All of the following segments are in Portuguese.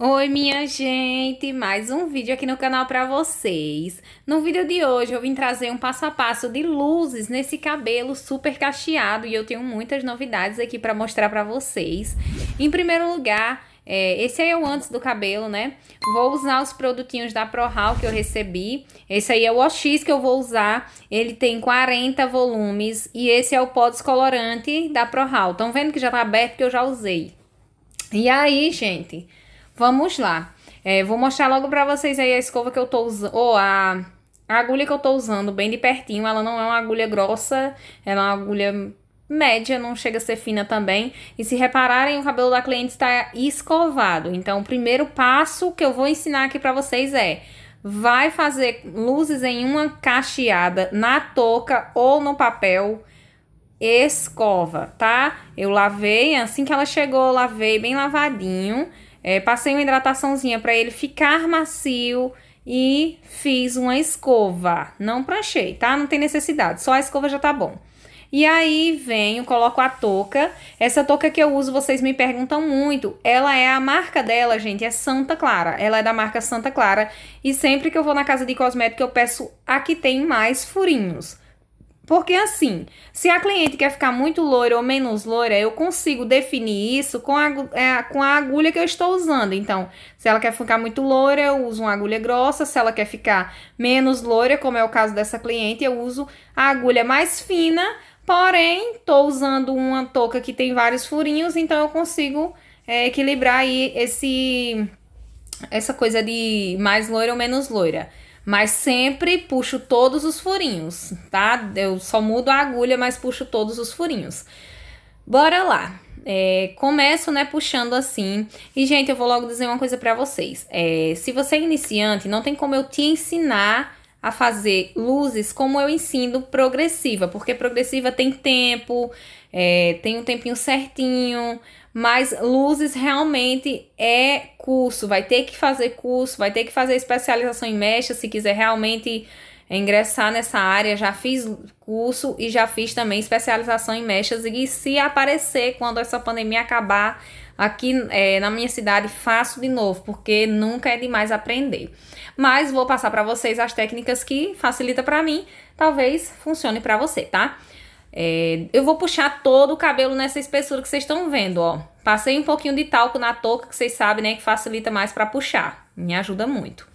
Oi, minha gente! Mais um vídeo aqui no canal para vocês. No vídeo de hoje eu vim trazer um passo a passo de luzes nesse cabelo super cacheado e eu tenho muitas novidades aqui para mostrar para vocês. Em primeiro lugar, é, esse aí é o antes do cabelo, né? Vou usar os produtinhos da ProHal que eu recebi. Esse aí é o OX que eu vou usar. Ele tem 40 volumes e esse é o pó descolorante da ProHal. Estão vendo que já tá aberto que eu já usei. E aí, gente... Vamos lá. É, vou mostrar logo pra vocês aí a escova que eu tô usando, ou a, a agulha que eu tô usando bem de pertinho. Ela não é uma agulha grossa, ela é uma agulha média, não chega a ser fina também. E se repararem, o cabelo da cliente está escovado. Então, o primeiro passo que eu vou ensinar aqui para vocês é: vai fazer luzes em uma cacheada na touca ou no papel. Escova, tá? Eu lavei assim que ela chegou, lavei bem lavadinho. É, passei uma hidrataçãozinha para ele ficar macio e fiz uma escova. Não pranchei, tá? Não tem necessidade, só a escova já tá bom. E aí venho, coloco a touca. Essa touca que eu uso, vocês me perguntam muito. Ela é a marca dela, gente, é Santa Clara. Ela é da marca Santa Clara. E sempre que eu vou na casa de cosmético, eu peço a que tem mais furinhos. Porque assim, se a cliente quer ficar muito loira ou menos loira, eu consigo definir isso com a, é, com a agulha que eu estou usando. Então, se ela quer ficar muito loira, eu uso uma agulha grossa. Se ela quer ficar menos loira, como é o caso dessa cliente, eu uso a agulha mais fina. Porém, estou usando uma touca que tem vários furinhos, então eu consigo é, equilibrar aí esse, essa coisa de mais loira ou menos loira. Mas sempre puxo todos os furinhos, tá? Eu só mudo a agulha, mas puxo todos os furinhos. Bora lá. É, começo, né, puxando assim. E, gente, eu vou logo dizer uma coisa para vocês. É, se você é iniciante, não tem como eu te ensinar a fazer luzes como eu ensino progressiva, porque progressiva tem tempo, é, tem um tempinho certinho. Mas luzes realmente é curso, vai ter que fazer curso, vai ter que fazer especialização em mecha se quiser realmente ingressar nessa área. Já fiz curso e já fiz também especialização em mechas. E se aparecer quando essa pandemia acabar aqui é, na minha cidade, faço de novo, porque nunca é demais aprender. Mas vou passar para vocês as técnicas que facilita para mim, talvez funcione para você, tá? É, eu vou puxar todo o cabelo nessa espessura que vocês estão vendo, ó. Passei um pouquinho de talco na touca, que vocês sabem, né, que facilita mais para puxar. Me ajuda muito.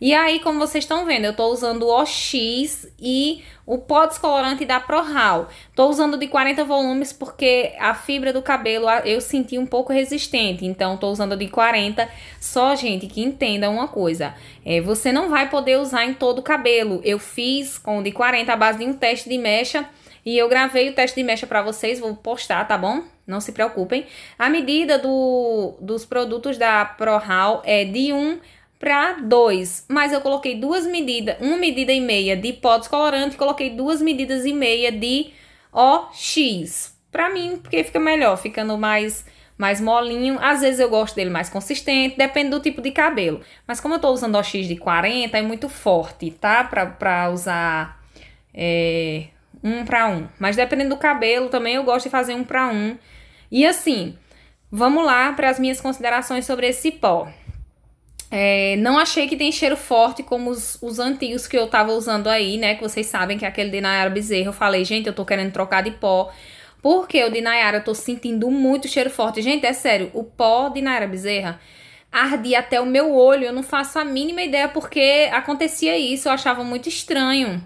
E aí, como vocês estão vendo, eu tô usando o OX e o pó descolorante da ProHal. Tô usando de 40 volumes porque a fibra do cabelo eu senti um pouco resistente, então tô usando de 40. Só, gente, que entenda uma coisa, é, você não vai poder usar em todo o cabelo. Eu fiz com o de 40 a base de um teste de mecha, e eu gravei o teste de mecha para vocês, vou postar, tá bom? Não se preocupem. A medida do, dos produtos da ProHal é de 1 para 2, mas eu coloquei duas medidas, uma medida e meia de pó descolorante, coloquei duas medidas e meia de OX. Para mim, porque fica melhor, ficando mais mais molinho. Às vezes eu gosto dele mais consistente, depende do tipo de cabelo. Mas como eu tô usando OX de 40, é muito forte, tá? Pra, pra usar é, um para um. Mas dependendo do cabelo, também eu gosto de fazer um para um. E assim, vamos lá para as minhas considerações sobre esse pó. É, não achei que tem cheiro forte como os, os, antigos que eu tava usando aí, né? Que vocês sabem que é aquele de Nayara Bezerra. Eu falei, gente, eu tô querendo trocar de pó. Porque o de Nayara eu tô sentindo muito cheiro forte. Gente, é sério, o pó de Nayara Bezerra ardia até o meu olho. Eu não faço a mínima ideia porque acontecia isso. Eu achava muito estranho.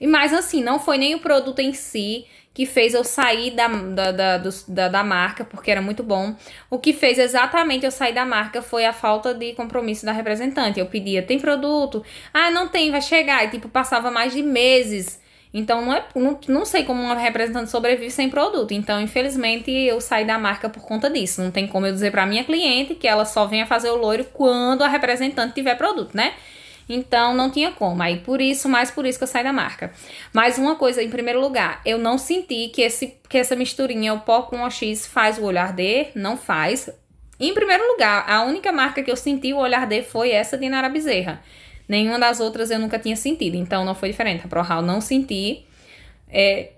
E mais assim, não foi nem o produto em si que fez eu sair da, da, da, da, da marca, porque era muito bom. O que fez exatamente eu sair da marca foi a falta de compromisso da representante. Eu pedia, tem produto? Ah, não tem, vai chegar. E tipo, passava mais de meses. Então, não, é, não, não sei como uma representante sobrevive sem produto. Então, infelizmente, eu saí da marca por conta disso. Não tem como eu dizer para minha cliente que ela só venha fazer o loiro quando a representante tiver produto, né? Então não tinha como. Aí por isso, mais por isso que eu saí da marca. Mas uma coisa, em primeiro lugar, eu não senti que, esse, que essa misturinha, o pó com o OX, faz o olhar D, Não faz. Em primeiro lugar, a única marca que eu senti o olhar D foi essa de Nara Bezerra. Nenhuma das outras eu nunca tinha sentido, então não foi diferente. A ProHal não senti. É,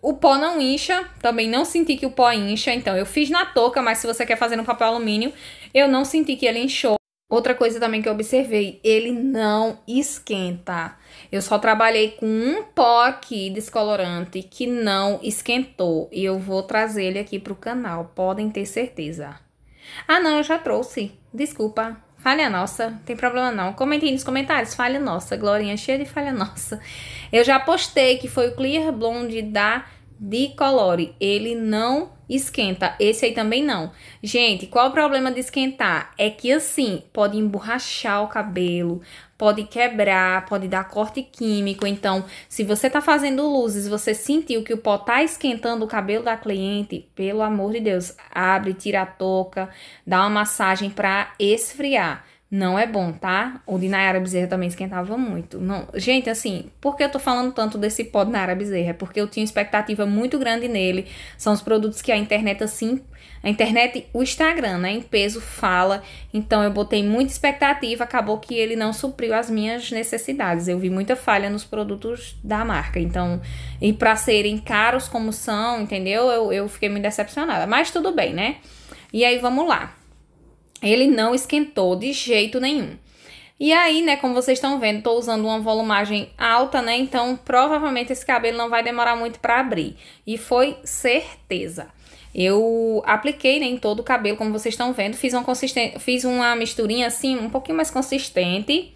o pó não incha, também não senti que o pó incha, então eu fiz na touca, mas se você quer fazer no papel alumínio, eu não senti que ele inchou. Outra coisa também que eu observei, ele não esquenta. Eu só trabalhei com um pó aqui descolorante que não esquentou. E eu vou trazer ele aqui pro canal, podem ter certeza. Ah não, eu já trouxe. Desculpa, Falha nossa, não tem problema não. Comentem nos comentários, falha nossa, glorinha cheia de falha nossa. Eu já postei que foi o Clear Blonde da Decolore. Ele não Esquenta. Esse aí também não. Gente, qual o problema de esquentar? É que assim, pode emborrachar o cabelo, pode quebrar, pode dar corte químico. Então, se você tá fazendo luzes, você sentiu que o pó tá esquentando o cabelo da cliente, pelo amor de Deus, abre, tira a touca, dá uma massagem para esfriar. Não é bom, tá? O de Nayara Bezerra também esquentava muito. Não, gente, assim, por que eu tô falando tanto desse pó de Nayara Bezerra? É porque eu tinha expectativa muito grande nele. São os produtos que a internet, assim, a internet, o Instagram, né, em peso fala. Então eu botei muita expectativa, acabou que ele não supriu as minhas necessidades. Eu vi muita falha nos produtos da marca. Então, e para serem caros como são, entendeu? Eu, eu fiquei muito decepcionada. Mas tudo bem, né? E aí, vamos lá. Ele não esquentou de jeito nenhum. E aí, né, como vocês estão vendo, tô usando uma volumagem alta, né? Então, provavelmente esse cabelo não vai demorar muito para abrir. E foi certeza. Eu apliquei né, em todo o cabelo, como vocês estão vendo. Fiz uma, consistente, fiz uma misturinha assim, um pouquinho mais consistente.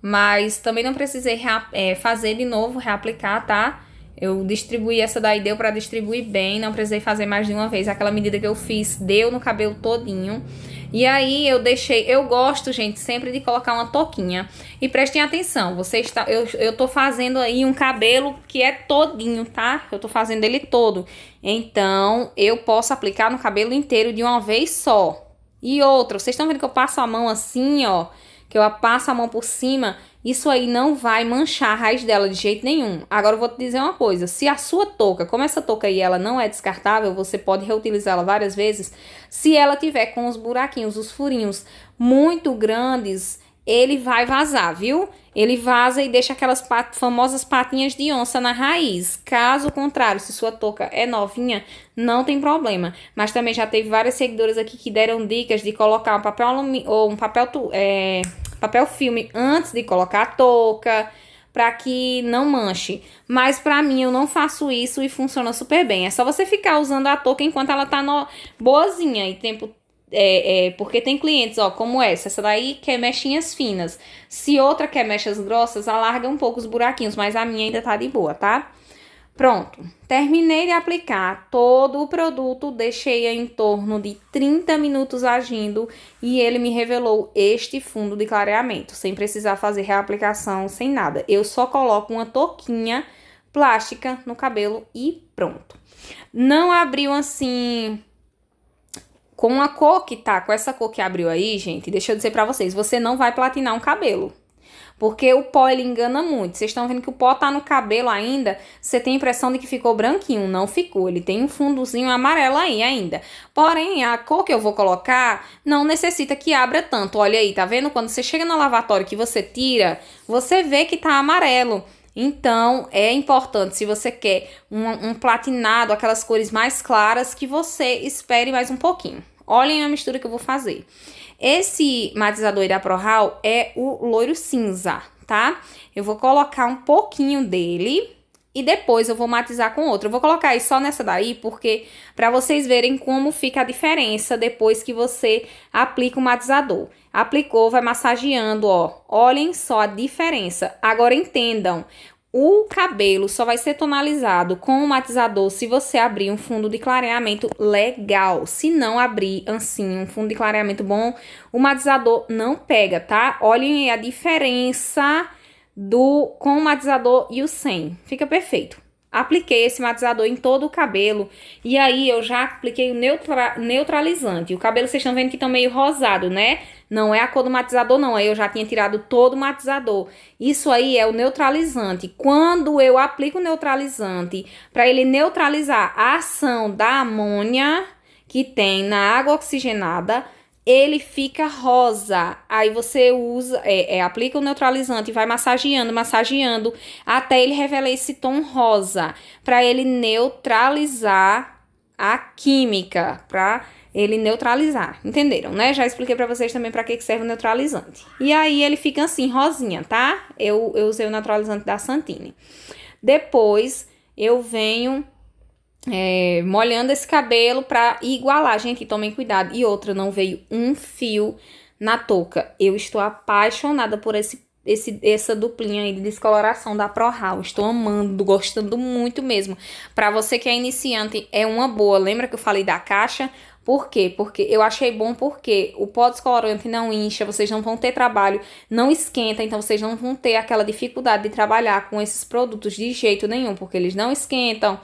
Mas também não precisei é, fazer de novo, reaplicar, tá? Eu distribuí essa daí, deu para distribuir bem. Não precisei fazer mais de uma vez. Aquela medida que eu fiz, deu no cabelo todinho. E aí eu deixei, eu gosto, gente, sempre de colocar uma toquinha. E prestem atenção, você está, eu, eu tô fazendo aí um cabelo que é todinho, tá? Eu tô fazendo ele todo. Então, eu posso aplicar no cabelo inteiro de uma vez só. E outra, vocês estão vendo que eu passo a mão assim, ó que eu passo a mão por cima, isso aí não vai manchar a raiz dela de jeito nenhum. Agora eu vou te dizer uma coisa, se a sua touca, como essa touca aí ela não é descartável, você pode reutilizá-la várias vezes, se ela tiver com os buraquinhos, os furinhos muito grandes, ele vai vazar, viu? Ele vaza e deixa aquelas pat famosas patinhas de onça na raiz. Caso contrário, se sua touca é novinha, não tem problema. Mas também já teve várias seguidoras aqui que deram dicas de colocar um papel alumínio ou um papel, é, papel filme antes de colocar a touca para que não manche. Mas para mim eu não faço isso e funciona super bem. É só você ficar usando a touca enquanto ela tá no... boazinha e tempo é, é, porque tem clientes, ó, como essa. Essa daí quer mechinhas finas. Se outra quer mechas grossas, alarga um pouco os buraquinhos, mas a minha ainda tá de boa, tá? Pronto, terminei de aplicar todo o produto, deixei em torno de 30 minutos agindo e ele me revelou este fundo de clareamento, sem precisar fazer reaplicação, sem nada. Eu só coloco uma touquinha plástica no cabelo e pronto. Não abriu assim com a cor que tá, com essa cor que abriu aí, gente, deixa eu dizer pra vocês, você não vai platinar um cabelo. Porque o pó, ele engana muito. Vocês estão vendo que o pó tá no cabelo ainda, você tem a impressão de que ficou branquinho. Não ficou, ele tem um fundozinho amarelo aí ainda. Porém, a cor que eu vou colocar não necessita que abra tanto. Olha aí, tá vendo? Quando você chega no lavatório que você tira, você vê que tá amarelo. Então, é importante, se você quer um, um platinado, aquelas cores mais claras, que você espere mais um pouquinho. Olhem a mistura que eu vou fazer. Esse matizador da ProHal é o loiro cinza, tá? Eu vou colocar um pouquinho dele e depois eu vou matizar com outro. Eu vou colocar aí só nessa daí, porque para vocês verem como fica a diferença depois que você aplica o matizador. Aplicou, vai massageando, ó. Olhem só a diferença. Agora entendam, o cabelo só vai ser tonalizado com um matizador se você abrir um fundo de clareamento legal. Se não abrir, assim, um fundo de clareamento bom, o matizador não pega, tá? Olhem a diferença do com o matizador e o sem. Fica perfeito. Apliquei esse matizador em todo o cabelo e aí eu já apliquei o neutra, neutralizante. O cabelo vocês estão vendo que tá meio rosado, né? Não é a cor do matizador, não. Aí eu já tinha tirado todo o matizador. Isso aí é o neutralizante. Quando eu aplico o neutralizante para ele neutralizar a ação da amônia que tem na água oxigenada, ele fica rosa. Aí você usa, é, é, aplica o neutralizante e vai massageando, massageando, até ele revelar esse tom rosa, para ele neutralizar a química, para ele neutralizar. Entenderam, né? Já expliquei para vocês também para que, serve o neutralizante. E aí ele fica assim, rosinha, tá? Eu, eu usei o neutralizante da Santini. Depois eu venho é, molhando esse cabelo para igualar. Gente, tomem cuidado. E outra, não veio um fio na touca. Eu estou apaixonada por esse, esse essa duplinha aí de descoloração da ProHal. Estou amando, gostando muito mesmo. Para você que é iniciante, é uma boa. Lembra que eu falei da caixa? Por quê? Porque eu achei bom porque o pó descolorante não incha, vocês não vão ter trabalho, não esquenta, então vocês não vão ter aquela dificuldade de trabalhar com esses produtos de jeito nenhum, porque eles não esquentam,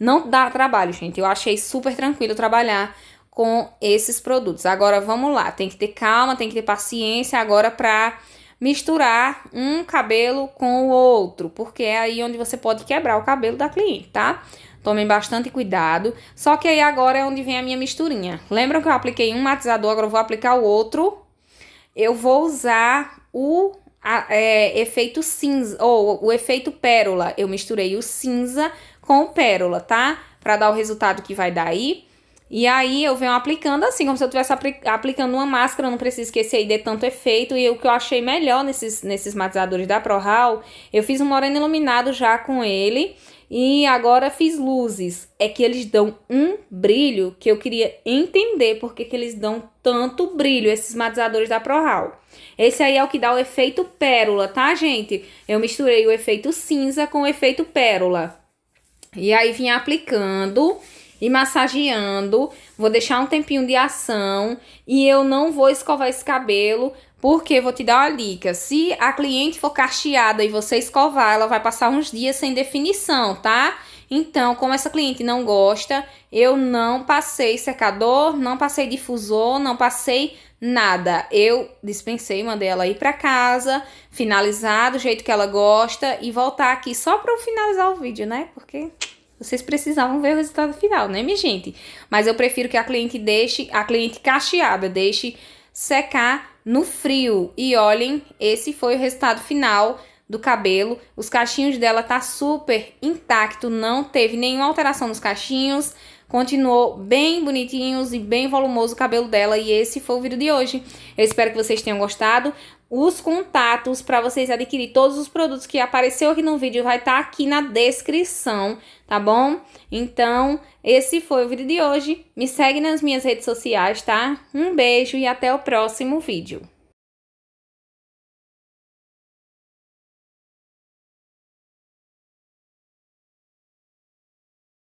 não dá trabalho, gente. Eu achei super tranquilo trabalhar com esses produtos. Agora vamos lá, tem que ter calma, tem que ter paciência agora para misturar um cabelo com o outro, porque é aí onde você pode quebrar o cabelo da cliente, tá? Tomem bastante cuidado. Só que aí agora é onde vem a minha misturinha. Lembram que eu apliquei um matizador, agora eu vou aplicar o outro. Eu vou usar o a, é, efeito cinza, ou o efeito pérola. Eu misturei o cinza com o pérola, tá? Pra dar o resultado que vai dar aí. E aí eu venho aplicando assim, como se eu estivesse aplicando uma máscara, não preciso esquecer aí de tanto efeito. E o que eu achei melhor nesses, nesses matizadores da ProHal, eu fiz um moreno iluminado já com ele. E agora fiz luzes. É que eles dão um brilho que eu queria entender porque que eles dão tanto brilho, esses matizadores da ProHal. Esse aí é o que dá o efeito pérola, tá, gente? Eu misturei o efeito cinza com o efeito pérola. E aí vim aplicando e massageando. Vou deixar um tempinho de ação e eu não vou escovar esse cabelo, porque vou te dar uma dica. Se a cliente for cacheada e você escovar, ela vai passar uns dias sem definição, tá? Então, como essa cliente não gosta, eu não passei secador, não passei difusor, não passei nada. Eu dispensei, mandei ela ir para casa, finalizar do jeito que ela gosta e voltar aqui só para finalizar o vídeo, né? Porque vocês precisavam ver o resultado final, né, minha gente? Mas eu prefiro que a cliente deixe, a cliente cacheada, deixe secar no frio. E olhem, esse foi o resultado final do cabelo. Os cachinhos dela tá super intacto, não teve nenhuma alteração nos cachinhos Continuou bem bonitinhos e bem volumoso o cabelo dela. E esse foi o vídeo de hoje. Eu espero que vocês tenham gostado. Os contatos para vocês adquirir todos os produtos que apareceu aqui no vídeo vai estar tá aqui na descrição, tá bom? Então, esse foi o vídeo de hoje. Me segue nas minhas redes sociais, tá? Um beijo e até o próximo vídeo.